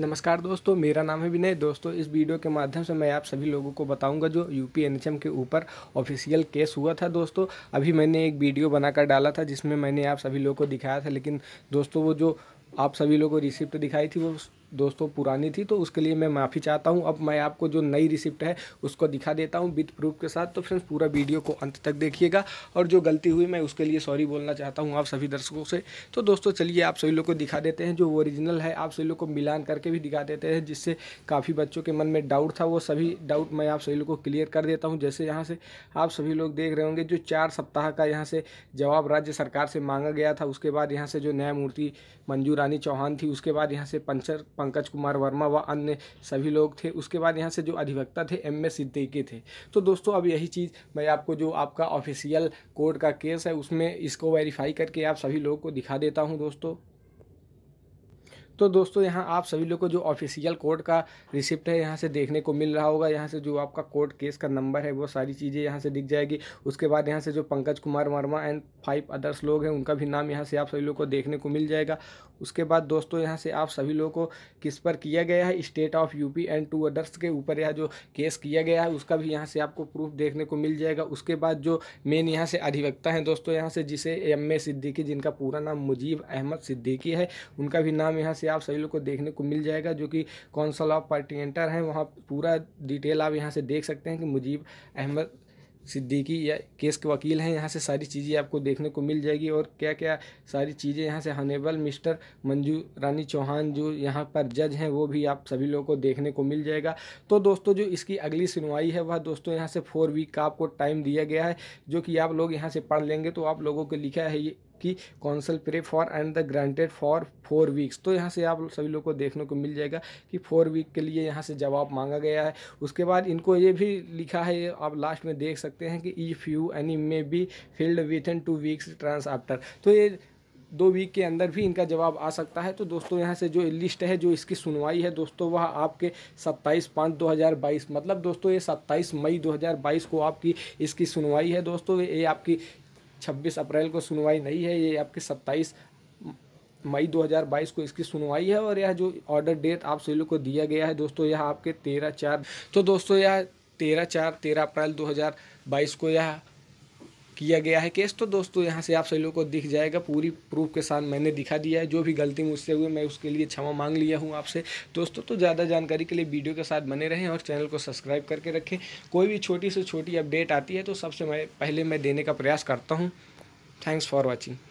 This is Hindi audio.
नमस्कार दोस्तों मेरा नाम है विनय दोस्तों इस वीडियो के माध्यम से मैं आप सभी लोगों को बताऊंगा जो यू पी के ऊपर ऑफिशियल केस हुआ था दोस्तों अभी मैंने एक वीडियो बनाकर डाला था जिसमें मैंने आप सभी लोगों को दिखाया था लेकिन दोस्तों वो जो आप सभी लोगों को रिसिप्ट दिखाई थी वो दोस्तों पुरानी थी तो उसके लिए मैं माफ़ी चाहता हूँ अब मैं आपको जो नई रिसिप्ट है उसको दिखा देता हूँ विथ प्रूफ के साथ तो फ्रेंड्स पूरा वीडियो को अंत तक देखिएगा और जो गलती हुई मैं उसके लिए सॉरी बोलना चाहता हूँ आप सभी दर्शकों से तो दोस्तों चलिए आप सभी लोग को दिखा देते हैं जो ओरिजिनल है आप सभी लोग को मिलान करके भी दिखा देते हैं जिससे काफ़ी बच्चों के मन में डाउट था वो सभी डाउट मैं आप सभी लोग को क्लियर कर देता हूँ जैसे यहाँ से आप सभी लोग देख रहे होंगे जो चार सप्ताह का यहाँ से जवाब राज्य सरकार से मांगा गया था उसके बाद यहाँ से जो न्यायमूर्ति मंजू रानी चौहान थी उसके बाद यहाँ से पंचर पंकज कुमार वर्मा व अन्य सभी लोग थे उसके बाद यहाँ से जो अधिवक्ता थे एम एस सिद्दीकी थे तो दोस्तों अब यही चीज़ मैं आपको जो आपका ऑफिशियल कोर्ट का केस है उसमें इसको वेरीफाई करके आप सभी लोगों को दिखा देता हूँ दोस्तों तो दोस्तों यहाँ आप सभी लोग को जो ऑफिशियल कोर्ट का रिसिप्ट है यहाँ से देखने को मिल रहा होगा यहाँ से जो आपका कोर्ट केस का नंबर है वो सारी चीज़ें यहाँ से दिख जाएगी उसके बाद यहाँ से जो Pankaj Kumar Verma and five others लोग हैं उनका भी नाम यहाँ से आप सभी लोग को देखने को मिल जाएगा उसके बाद दोस्तों यहाँ से आप सभी लोग को किस पर किया गया है state of UP and two others के ऊपर यह जो केस किया गया है उसका भी यहाँ से आपको प्रूफ देखने को मिल जाएगा उसके बाद जो मेन यहाँ से अधिवक्ता हैं दोस्तों यहाँ से जिसे एम ए सिद्दीकी जिनका पूरा नाम मुजीब अहमद सिद्दीकी है उनका भी नाम यहाँ से आप सभी लोग को देखने को मिल जाएगा जो कि कौंसल ऑफ एंटर हैं वहाँ पूरा डिटेल आप यहाँ से देख सकते हैं कि मुजीब अहमद सिद्दीकी या केस के वकील हैं यहाँ से सारी चीज़ें आपको देखने को मिल जाएगी और क्या क्या सारी चीज़ें यहाँ से हनेबल मिस्टर मंजू रानी चौहान जो यहाँ पर जज हैं वो भी आप सभी लोगों को देखने को मिल जाएगा तो दोस्तों जो इसकी अगली सुनवाई है वह दोस्तों यहाँ से फोर वीक का आपको टाइम दिया गया है जो कि आप लोग यहाँ से पढ़ लेंगे तो आप लोगों को लिखा है ये की counsel pray for and the granted for four weeks तो यहाँ से आप सभी लोग को देखने को मिल जाएगा कि फोर वीक के लिए यहाँ से जवाब मांगा गया है उसके बाद इनको ये भी लिखा है आप लास्ट में देख सकते हैं कि if you any may be filed within two weeks thereafter तो ये दो वीक के अंदर भी इनका जवाब आ सकता है तो दोस्तों यहाँ से जो लिस्ट है जो इसकी सुनवाई है दोस्तों वह आपके 27 पाँच 2022 मतलब दोस्तों ये 27 मई 2022 को आपकी इसकी सुनवाई है दोस्तों ये आपकी छब्बीस अप्रैल को सुनवाई नहीं है ये आपकी सत्ताईस मई 2022 को इसकी सुनवाई है और यह जो ऑर्डर डेट आप सभी लोग को दिया गया है दोस्तों यह आपके तेरह चार तो दोस्तों यह तेरह चार तेरह अप्रैल 2022 को यह किया गया है केस तो दोस्तों यहाँ से आप सभी लोगों को दिख जाएगा पूरी प्रूफ के साथ मैंने दिखा दिया है जो भी गलती मुझसे हुई मैं उसके लिए क्षमा मांग लिया हूँ आपसे दोस्तों तो ज़्यादा जानकारी के लिए वीडियो के साथ बने रहें और चैनल को सब्सक्राइब करके रखें कोई भी छोटी से छोटी अपडेट आती है तो सबसे मैं पहले मैं देने का प्रयास करता हूँ थैंक्स फॉर वॉचिंग